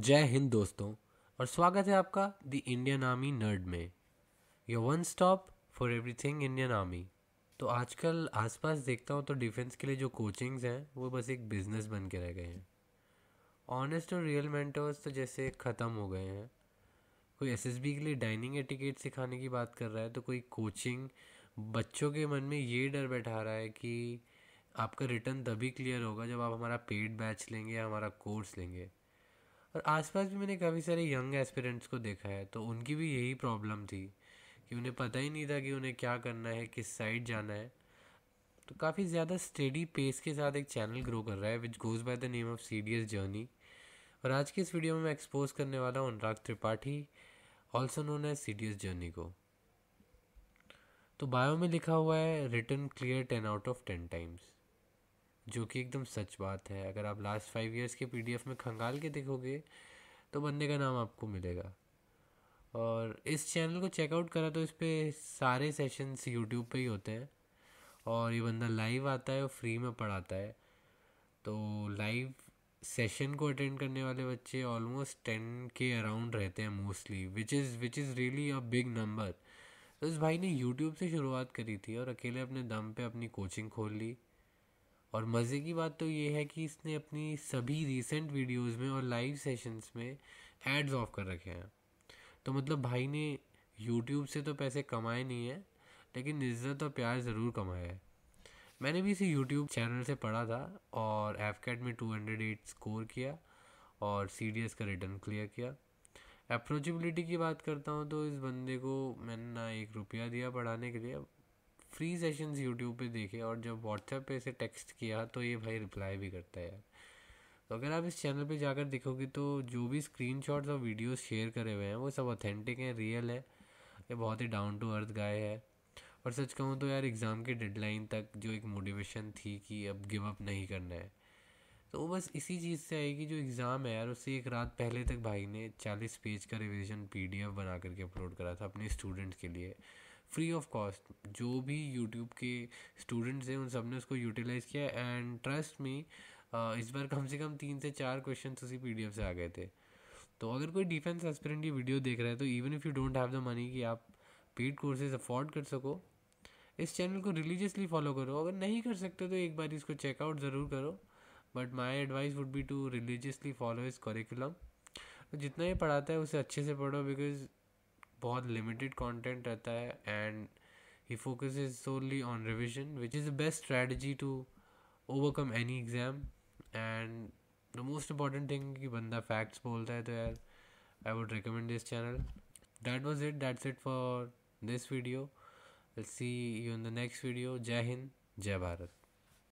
जय हिंद दोस्तों और स्वागत है आपका द इंडियन आर्मी नर्ड में your one stop for everything Indian Army तो आजकल आसपास देखता हूँ तो डिफेंस के लिए जो कोचिंग्स हैं वो बस एक बिजनेस बन के रह गए हैं ऑनेस्ट और रियल मेंटर्स तो जैसे ख़त्म हो गए हैं कोई एस के लिए डाइनिंग एटिकेट सिखाने की बात कर रहा है तो कोई कोचिंग बच्चों के मन में ये डर बैठा रहा है कि आपका रिटर्न तभी क्लियर होगा जब आप हमारा पेड बैच लेंगे या हमारा कोर्स लेंगे और आसपास भी मैंने काफ़ी सारे यंग एस्पिरेंट्स को देखा है तो उनकी भी यही प्रॉब्लम थी कि उन्हें पता ही नहीं था कि उन्हें क्या करना है किस साइड जाना है तो काफ़ी ज़्यादा स्टेडी पेस के साथ एक चैनल ग्रो कर रहा है which goes by the name of C D S journey और आज के इस वीडियो में मैं एक्सपोज करने वाला हूँ अनुराग त्रिपाठी ऑल्सो नोन है सी डी एस जर्नी को तो बायो में लिखा हुआ है return clear ten out of ten times जो कि एकदम सच बात है अगर आप लास्ट फाइव इयर्स के पीडीएफ में खंगाल के देखोगे तो बंदे का नाम आपको मिलेगा और इस चैनल को चेकआउट करा तो इस पर सारे सेशंस यूट्यूब पे ही होते हैं और ये बंदा लाइव आता है और फ्री में पढ़ाता है तो लाइव सेशन को अटेंड करने वाले बच्चे ऑलमोस्ट टेन के अराउंड रहते हैं mostly which is which is really a big number तो इस भाई ने यूट्यूब से शुरुआत करी थी और अकेले अपने दम पे अपनी कोचिंग खोल ली और मज़े की बात तो ये है कि इसने अपनी सभी रिसेंट वीडियोस में और लाइव सेशंस में एड्स ऑफ कर रखे हैं तो मतलब भाई ने यूट्यूब से तो पैसे कमाए नहीं हैं लेकिन इज़्ज़त और प्यार ज़रूर कमाया है मैंने भी इसे यूट्यूब चैनल से पढ़ा था और एफ कैट में टू हंड्रेड एट स्कोर किया और सी डी एस का रिटर्न क्लियर किया अप्रोचेबिलिटी की बात करता हूँ तो इस बंदे को मैंने ना एक रुपया दिया पढ़ाने के लिए फ्री सेशंस यूट्यूब पे देखे और जब व्हाट्सएप पे इसे टेक्स्ट किया तो ये भाई रिप्लाई भी करता है यार तो अगर आप इस चैनल पे जाकर देखोगे तो जो भी स्क्रीन और वीडियोस शेयर करे हुए हैं वो सब ऑथेंटिक हैं रियल है ये बहुत ही डाउन टू अर्थ गाय है और सच कहूँ तो यार एग्ज़ाम के डेडलाइन तक जो एक मोटिवेशन थी कि अब गिव अप नहीं करना है तो वो बस इसी चीज़ से आएगी जो एग्ज़ाम है यार उससे एक रात पहले तक भाई ने चालीस पेज का रिविज़न पी बना करके अपलोड करा था अपने स्टूडेंट्स के लिए फ्री ऑफ कॉस्ट जो भी यूट्यूब के स्टूडेंट्स हैं उन सब ने उसको यूटिलाइज़ किया एंड ट्रस्ट में इस बार कम से कम तीन से चार क्वेश्चन उसी पी डी से आ गए थे तो अगर कोई डिफेंस एस्पिरेंट ये वीडियो देख रहा है तो even if you don't have the money कि आप पेड कोर्सेज अफोर्ड कर सको इस चैनल को रिलीजियसली फॉलो करो अगर नहीं कर सकते तो एक बार इसको चेकआउट ज़रूर करो but my advice would be to religiously follow इस करिकुलम तो जितना ये पढ़ाता है उसे अच्छे से पढ़ो बिकॉज बहुत लिमिटेड कंटेंट रहता है and he focus is solely on revision which is the best strategy to overcome any exam and the most important thing कि बंदा फैक्ट्स बोलता है तो यार I would recommend this channel that was it that's it for this video see you in the next video जय हिंद जय भारत